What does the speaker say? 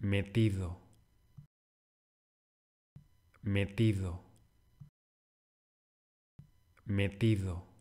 metido, metido, metido.